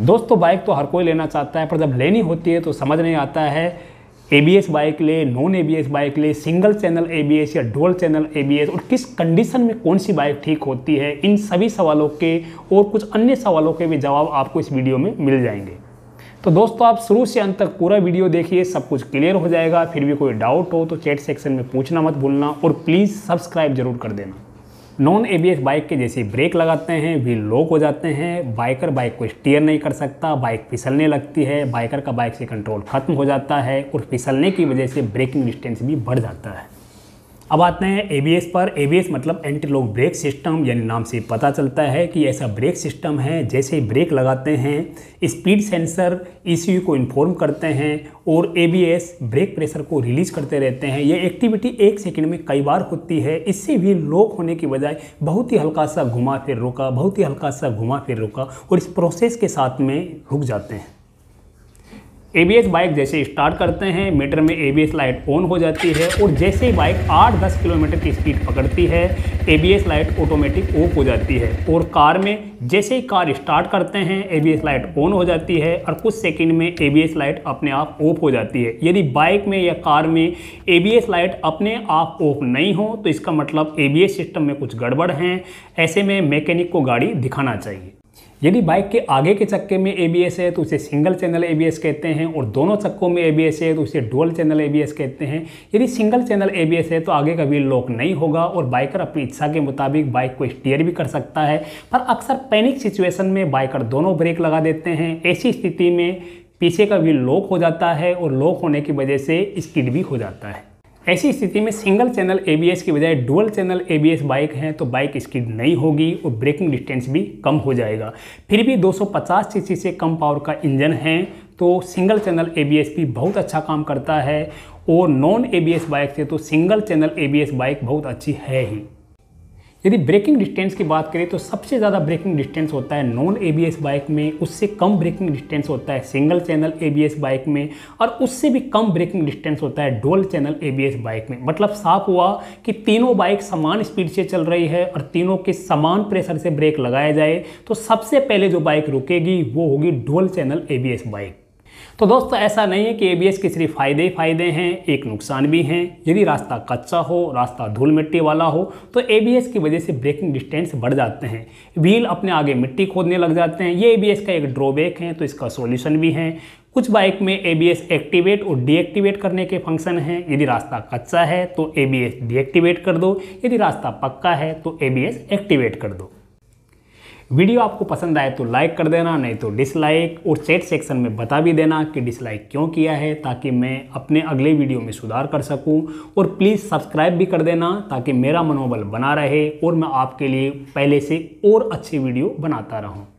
दोस्तों बाइक तो हर कोई लेना चाहता है पर जब लेनी होती है तो समझ नहीं आता है एबीएस बाइक ले नॉन एबीएस बाइक ले सिंगल चैनल एबीएस या डोल चैनल एबीएस और किस कंडीशन में कौन सी बाइक ठीक होती है इन सभी सवालों के और कुछ अन्य सवालों के भी जवाब आपको इस वीडियो में मिल जाएंगे तो दोस्तों आप शुरू से अंत तक पूरा वीडियो देखिए सब कुछ क्लियर हो जाएगा फिर भी कोई डाउट हो तो चैट सेक्शन में पूछना मत भूलना और प्लीज़ सब्सक्राइब जरूर कर देना नॉन एबीएस बाइक के जैसे ब्रेक लगाते हैं व्हील लॉक हो जाते हैं बाइकर बाइक को स्टीयर नहीं कर सकता बाइक फिसलने लगती है बाइकर का बाइक से कंट्रोल खत्म हो जाता है और फिसलने की वजह से ब्रेकिंग डिस्टेंस भी बढ़ जाता है अब आते हैं एबीएस पर एबीएस मतलब एंटी लॉक ब्रेक सिस्टम यानी नाम से पता चलता है कि ऐसा ब्रेक सिस्टम है जैसे ब्रेक लगाते हैं स्पीड सेंसर यू को इन्फॉर्म करते हैं और एबीएस ब्रेक प्रेशर को रिलीज करते रहते हैं ये एक्टिविटी एक सेकंड में कई बार होती है इससे भी लॉक होने की बजाय बहुत ही हल्का सा घुमा फिर रुका बहुत ही हल्का सा घुमा फिर रुका और इस प्रोसेस के साथ में रुक जाते हैं एबीएस बाइक जैसे स्टार्ट करते हैं मीटर में एबीएस लाइट ऑन हो जाती है और जैसे ही बाइक 8-10 किलोमीटर की स्पीड पकड़ती है एबीएस लाइट ऑटोमेटिक ऑफ हो जाती है और कार में जैसे ही कार स्टार्ट करते हैं एबीएस लाइट ऑन हो जाती है और कुछ सेकंड में एबीएस लाइट अपने आप ऑफ हो जाती है यदि बाइक में या कार में ए लाइट अपने आप ऑफ नहीं हो तो इसका मतलब ए सिस्टम में कुछ गड़बड़ हैं ऐसे में मैकेनिक को गाड़ी दिखाना चाहिए यदि बाइक के आगे के चक्के में एबीएस है तो उसे सिंगल चैनल एबीएस कहते हैं और दोनों चक्कों में एबीएस है तो उसे डुअल चैनल एबीएस कहते हैं यदि सिंगल चैनल एबीएस है तो आगे का व्हील लॉक नहीं होगा और बाइकर अपनी इच्छा के मुताबिक बाइक को स्टीयर भी कर सकता है पर अक्सर पैनिक सिचुएशन में बाइकर दोनों ब्रेक लगा देते हैं ऐसी स्थिति में पीछे का व्हील लॉक हो जाता है और लॉक होने की वजह से स्किड भी हो जाता है ऐसी स्थिति में सिंगल चैनल एबीएस की बजाय डुअल चैनल एबीएस बाइक है तो बाइक स्पीड नहीं होगी और ब्रेकिंग डिस्टेंस भी कम हो जाएगा फिर भी 250 सीसी से कम पावर का इंजन है तो सिंगल चैनल एबीएस भी बहुत अच्छा काम करता है और नॉन एबीएस बाइक से तो सिंगल चैनल एबीएस बाइक बहुत अच्छी है ही यदि ब्रेकिंग डिस्टेंस की बात करें तो सबसे ज़्यादा ब्रेकिंग डिस्टेंस होता है नॉन एबीएस बाइक में उससे कम ब्रेकिंग डिस्टेंस होता है सिंगल चैनल एबीएस बाइक में और उससे भी कम ब्रेकिंग डिस्टेंस होता है डोल चैनल एबीएस बाइक में मतलब साफ हुआ कि तीनों बाइक समान स्पीड से चल रही है और तीनों के समान प्रेशर से ब्रेक लगाया जाए तो सबसे पहले जो बाइक रुकेगी वो होगी डोल चैनल ए बाइक तो दोस्तों ऐसा नहीं है कि एबीएस के सिर्फ फ़ायदे ही फ़ायदे हैं एक नुकसान भी हैं यदि रास्ता कच्चा हो रास्ता धूल मिट्टी वाला हो तो एबीएस की वजह से ब्रेकिंग डिस्टेंस बढ़ जाते हैं व्हील अपने आगे मिट्टी खोदने लग जाते हैं ये एबीएस का एक ड्रॉबैक है तो इसका सॉल्यूशन भी है कुछ बाइक में ए एक्टिवेट और डीएक्टिवेट करने के फंक्शन हैं यदि रास्ता कच्चा है तो ए डीएक्टिवेट कर दो यदि रास्ता पक्का है तो ए एक्टिवेट कर दो वीडियो आपको पसंद आए तो लाइक कर देना नहीं तो डिसलाइक और चैट सेक्शन में बता भी देना कि डिसलाइक क्यों किया है ताकि मैं अपने अगले वीडियो में सुधार कर सकूं और प्लीज़ सब्सक्राइब भी कर देना ताकि मेरा मनोबल बना रहे और मैं आपके लिए पहले से और अच्छे वीडियो बनाता रहूं